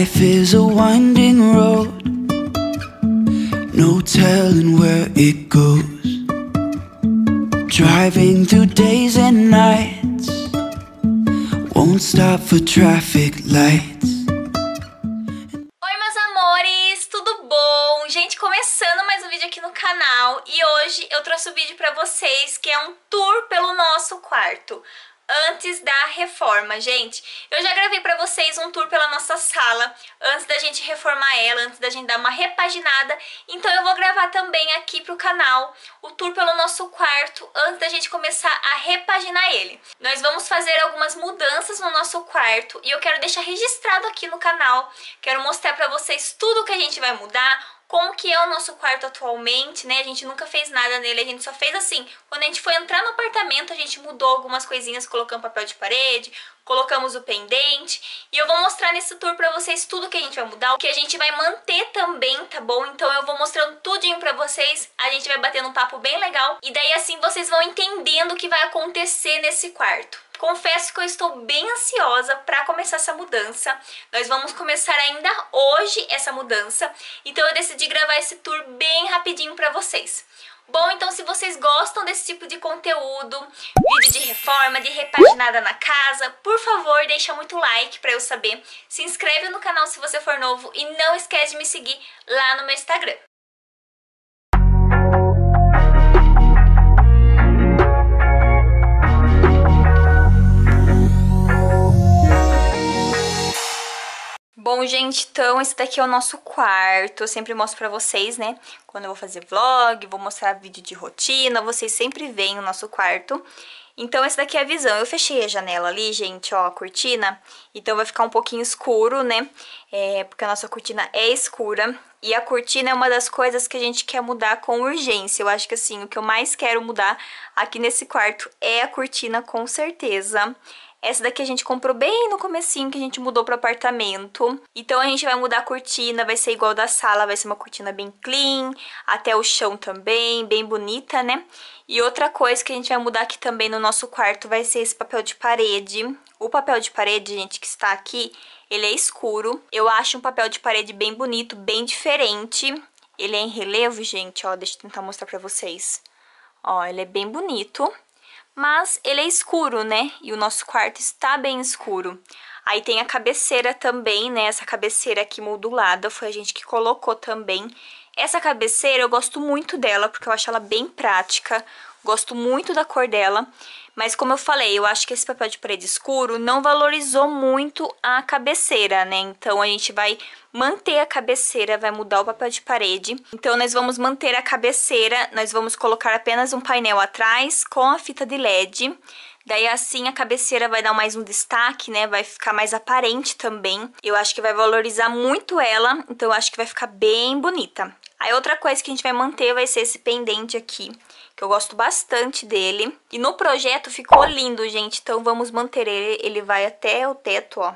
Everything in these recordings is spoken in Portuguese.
Life is a winding road, no telling where it goes. Driving through days and nights, won't stop for traffic lights. Oi, meus amores, tudo bom? Gente, começando mais um vídeo aqui no canal e hoje eu trouxe o um vídeo pra vocês que é um tour pelo nosso quarto antes da reforma, gente. Eu já gravei pra vocês um tour pela nossa sala, antes da gente reformar ela, antes da gente dar uma repaginada. Então eu vou gravar também aqui pro canal o tour pelo nosso quarto, antes da gente começar a repaginar ele. Nós vamos fazer algumas mudanças no nosso quarto e eu quero deixar registrado aqui no canal. Quero mostrar pra vocês tudo que a gente vai mudar, como que é o nosso quarto atualmente, né? A gente nunca fez nada nele, a gente só fez assim. Quando a gente foi entrar no apartamento, a gente mudou algumas coisinhas, colocamos papel de parede, colocamos o pendente. E eu vou mostrar nesse tour pra vocês tudo que a gente vai mudar, o que a gente vai manter também, tá bom? Então eu vou mostrando tudinho pra vocês, a gente vai batendo um papo bem legal. E daí assim vocês vão entendendo o que vai acontecer nesse quarto. Confesso que eu estou bem ansiosa para começar essa mudança. Nós vamos começar ainda hoje essa mudança, então eu decidi gravar esse tour bem rapidinho para vocês. Bom, então se vocês gostam desse tipo de conteúdo, vídeo de reforma, de repaginada na casa, por favor, deixa muito like para eu saber. Se inscreve no canal se você for novo e não esquece de me seguir lá no meu Instagram. Bom, gente, então esse daqui é o nosso quarto. Eu sempre mostro pra vocês, né? Quando eu vou fazer vlog, vou mostrar vídeo de rotina, vocês sempre veem o nosso quarto. Então esse daqui é a visão. Eu fechei a janela ali, gente, ó, a cortina. Então vai ficar um pouquinho escuro, né? É, porque a nossa cortina é escura. E a cortina é uma das coisas que a gente quer mudar com urgência. Eu acho que assim, o que eu mais quero mudar aqui nesse quarto é a cortina, com certeza. Essa daqui a gente comprou bem no comecinho que a gente mudou pro apartamento. Então a gente vai mudar a cortina, vai ser igual da sala, vai ser uma cortina bem clean, até o chão também, bem bonita, né? E outra coisa que a gente vai mudar aqui também no nosso quarto vai ser esse papel de parede. O papel de parede, gente, que está aqui, ele é escuro. Eu acho um papel de parede bem bonito, bem diferente. Ele é em relevo, gente, ó, deixa eu tentar mostrar pra vocês. Ó, ele é bem bonito mas ele é escuro, né? E o nosso quarto está bem escuro. Aí tem a cabeceira também, né? Essa cabeceira aqui modulada foi a gente que colocou também. Essa cabeceira eu gosto muito dela porque eu acho ela bem prática. Gosto muito da cor dela. Mas como eu falei, eu acho que esse papel de parede escuro não valorizou muito a cabeceira, né? Então a gente vai manter a cabeceira, vai mudar o papel de parede. Então nós vamos manter a cabeceira, nós vamos colocar apenas um painel atrás com a fita de LED. Daí assim a cabeceira vai dar mais um destaque, né? Vai ficar mais aparente também. Eu acho que vai valorizar muito ela, então eu acho que vai ficar bem bonita. Aí outra coisa que a gente vai manter vai ser esse pendente aqui, que eu gosto bastante dele. E no projeto ficou lindo, gente, então vamos manter ele, ele vai até o teto, ó.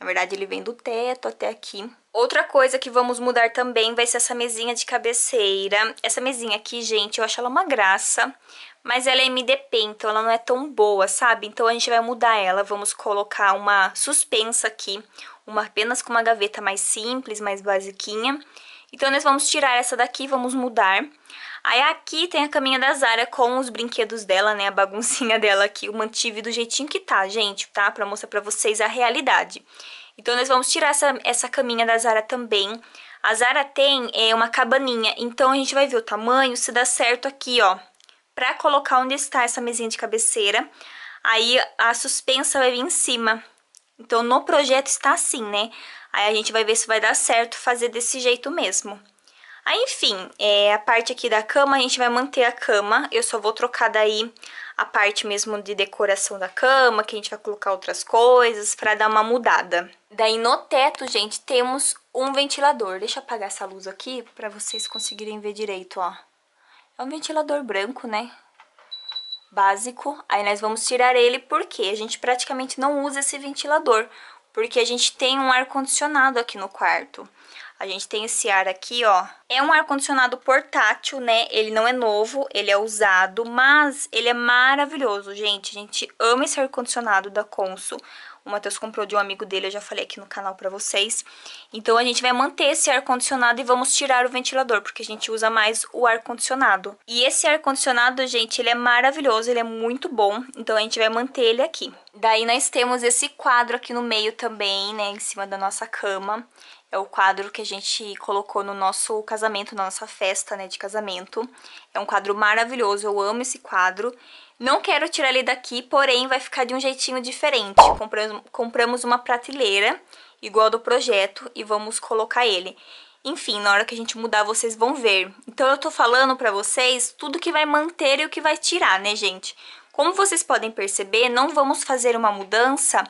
Na verdade, ele vem do teto até aqui. Outra coisa que vamos mudar também vai ser essa mesinha de cabeceira. Essa mesinha aqui, gente, eu acho ela uma graça, mas ela é MDP, então ela não é tão boa, sabe? Então a gente vai mudar ela, vamos colocar uma suspensa aqui, uma apenas com uma gaveta mais simples, mais basiquinha. Então, nós vamos tirar essa daqui, vamos mudar. Aí aqui tem a caminha da Zara com os brinquedos dela, né? A baguncinha dela aqui. Eu mantive do jeitinho que tá, gente, tá? Pra mostrar pra vocês a realidade. Então, nós vamos tirar essa, essa caminha da Zara também. A Zara tem é, uma cabaninha, então a gente vai ver o tamanho, se dá certo aqui, ó. Pra colocar onde está essa mesinha de cabeceira. Aí, a suspensa vai vir em cima. Então, no projeto está assim, né? Aí a gente vai ver se vai dar certo fazer desse jeito mesmo. Aí, enfim, é, a parte aqui da cama, a gente vai manter a cama. Eu só vou trocar daí a parte mesmo de decoração da cama, que a gente vai colocar outras coisas para dar uma mudada. Daí no teto, gente, temos um ventilador. Deixa eu apagar essa luz aqui para vocês conseguirem ver direito, ó. É um ventilador branco, né? Básico. Aí nós vamos tirar ele porque a gente praticamente não usa esse ventilador porque a gente tem um ar-condicionado aqui no quarto. A gente tem esse ar aqui, ó. É um ar-condicionado portátil, né? Ele não é novo, ele é usado, mas ele é maravilhoso, gente. A gente ama esse ar-condicionado da Consul. O Matheus comprou de um amigo dele, eu já falei aqui no canal para vocês. Então a gente vai manter esse ar condicionado e vamos tirar o ventilador, porque a gente usa mais o ar condicionado. E esse ar condicionado, gente, ele é maravilhoso, ele é muito bom. Então a gente vai manter ele aqui. Daí nós temos esse quadro aqui no meio também, né, em cima da nossa cama. É o quadro que a gente colocou no nosso casamento, na nossa festa, né, de casamento. É um quadro maravilhoso, eu amo esse quadro. Não quero tirar ele daqui, porém vai ficar de um jeitinho diferente. Compramos, compramos uma prateleira, igual do projeto, e vamos colocar ele. Enfim, na hora que a gente mudar, vocês vão ver. Então eu tô falando pra vocês tudo que vai manter e o que vai tirar, né, gente? Como vocês podem perceber, não vamos fazer uma mudança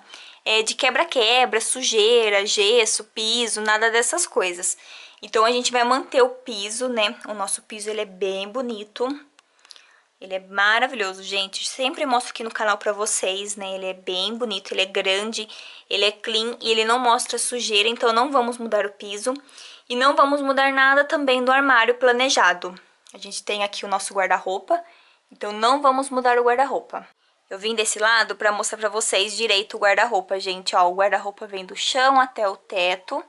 é, de quebra-quebra, sujeira, gesso, piso, nada dessas coisas. Então a gente vai manter o piso, né? O nosso piso ele é bem bonito. Ele é maravilhoso, gente. Sempre mostro aqui no canal pra vocês, né? Ele é bem bonito, ele é grande, ele é clean e ele não mostra sujeira, então não vamos mudar o piso. E não vamos mudar nada também do armário planejado. A gente tem aqui o nosso guarda-roupa, então não vamos mudar o guarda-roupa. Eu vim desse lado para mostrar para vocês direito o guarda-roupa, gente. Ó, o guarda-roupa vem do chão até o teto.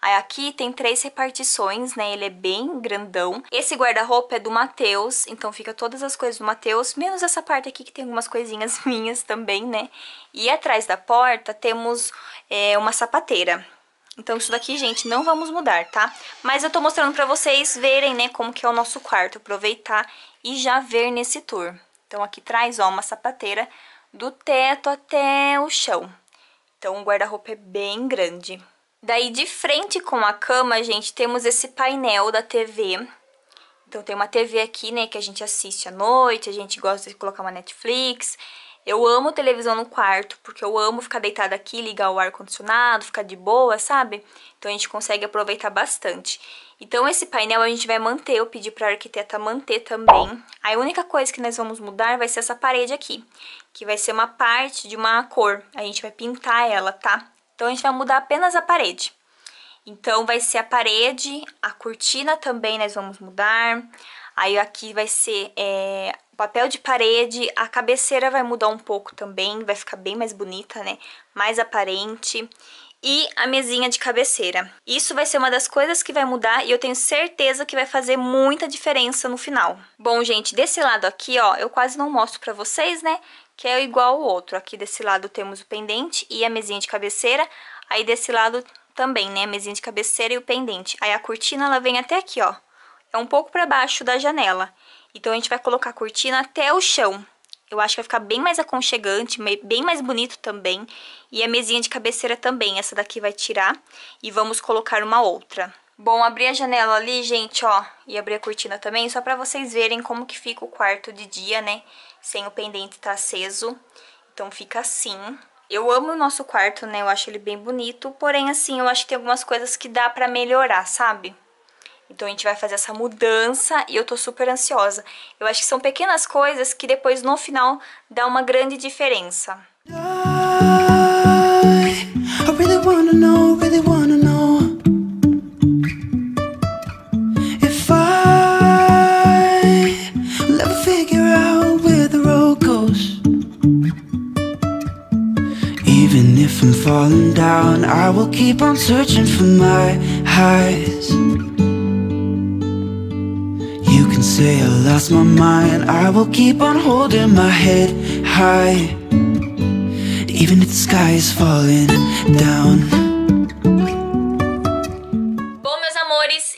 Aí aqui tem três repartições, né? Ele é bem grandão. Esse guarda-roupa é do Matheus, então fica todas as coisas do Matheus, menos essa parte aqui que tem algumas coisinhas minhas também, né? E atrás da porta temos é, uma sapateira. Então isso daqui, gente, não vamos mudar, tá? Mas eu tô mostrando pra vocês verem, né, como que é o nosso quarto. Aproveitar e já ver nesse tour. Então, aqui traz, ó, uma sapateira do teto até o chão. Então, o guarda-roupa é bem grande. Daí, de frente com a cama, gente, temos esse painel da TV. Então, tem uma TV aqui, né, que a gente assiste à noite, a gente gosta de colocar uma Netflix. Eu amo televisão no quarto, porque eu amo ficar deitada aqui, ligar o ar-condicionado, ficar de boa, sabe? Então a gente consegue aproveitar bastante. Então esse painel a gente vai manter, eu pedi para a arquiteta manter também. A única coisa que nós vamos mudar vai ser essa parede aqui, que vai ser uma parte de uma cor. A gente vai pintar ela, tá? Então a gente vai mudar apenas a parede. Então vai ser a parede, a cortina também nós vamos mudar, Aí aqui vai ser é, papel de parede, a cabeceira vai mudar um pouco também, vai ficar bem mais bonita, né? Mais aparente e a mesinha de cabeceira. Isso vai ser uma das coisas que vai mudar e eu tenho certeza que vai fazer muita diferença no final. Bom, gente, desse lado aqui, ó, eu quase não mostro pra vocês, né? Que é igual ao outro. Aqui desse lado temos o pendente e a mesinha de cabeceira. Aí desse lado também, né? A mesinha de cabeceira e o pendente. Aí a cortina, ela vem até aqui, ó é um pouco para baixo da janela. Então a gente vai colocar a cortina até o chão. Eu acho que vai ficar bem mais aconchegante, bem mais bonito também. E a mesinha de cabeceira também, essa daqui vai tirar e vamos colocar uma outra. Bom, abri a janela ali, gente, ó, e abri a cortina também, só pra vocês verem como que fica o quarto de dia, né? Sem o pendente tá aceso, então fica assim. Eu amo o nosso quarto, né? Eu acho ele bem bonito, porém, assim, eu acho que tem algumas coisas que dá pra melhorar, sabe? Então a gente vai fazer essa mudança e eu tô super ansiosa. Eu acho que são pequenas coisas que depois no final dá uma grande diferença. Even if I'm falling down, I will keep on searching for my highs can say I lost my mind I will keep on holding my head high Even if the sky is falling down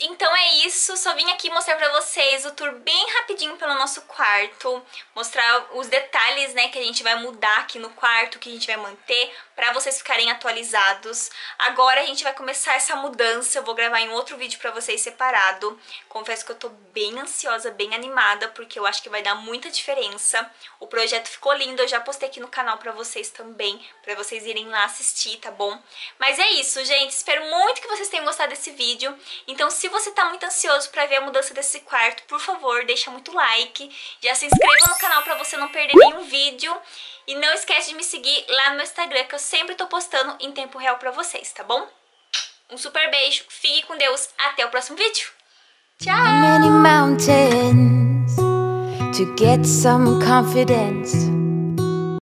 então é só vim aqui mostrar pra vocês o tour bem rapidinho pelo nosso quarto, mostrar os detalhes, né, que a gente vai mudar aqui no quarto, que a gente vai manter, para vocês ficarem atualizados. Agora a gente vai começar essa mudança, eu vou gravar em outro vídeo para vocês separado. Confesso que eu tô bem ansiosa, bem animada, porque eu acho que vai dar muita diferença. O projeto ficou lindo, eu já postei aqui no canal para vocês também, para vocês irem lá assistir, tá bom? Mas é isso, gente, espero muito que vocês tenham gostado desse vídeo. Então se você tá muito ansioso para ver a mudança desse quarto, por favor, deixa muito like, já se inscreva no canal para você não perder nenhum vídeo. E não esquece de me seguir lá no meu Instagram, que eu sempre tô postando em tempo real pra vocês, tá bom? Um super beijo, fique com Deus, até o próximo vídeo. Tchau!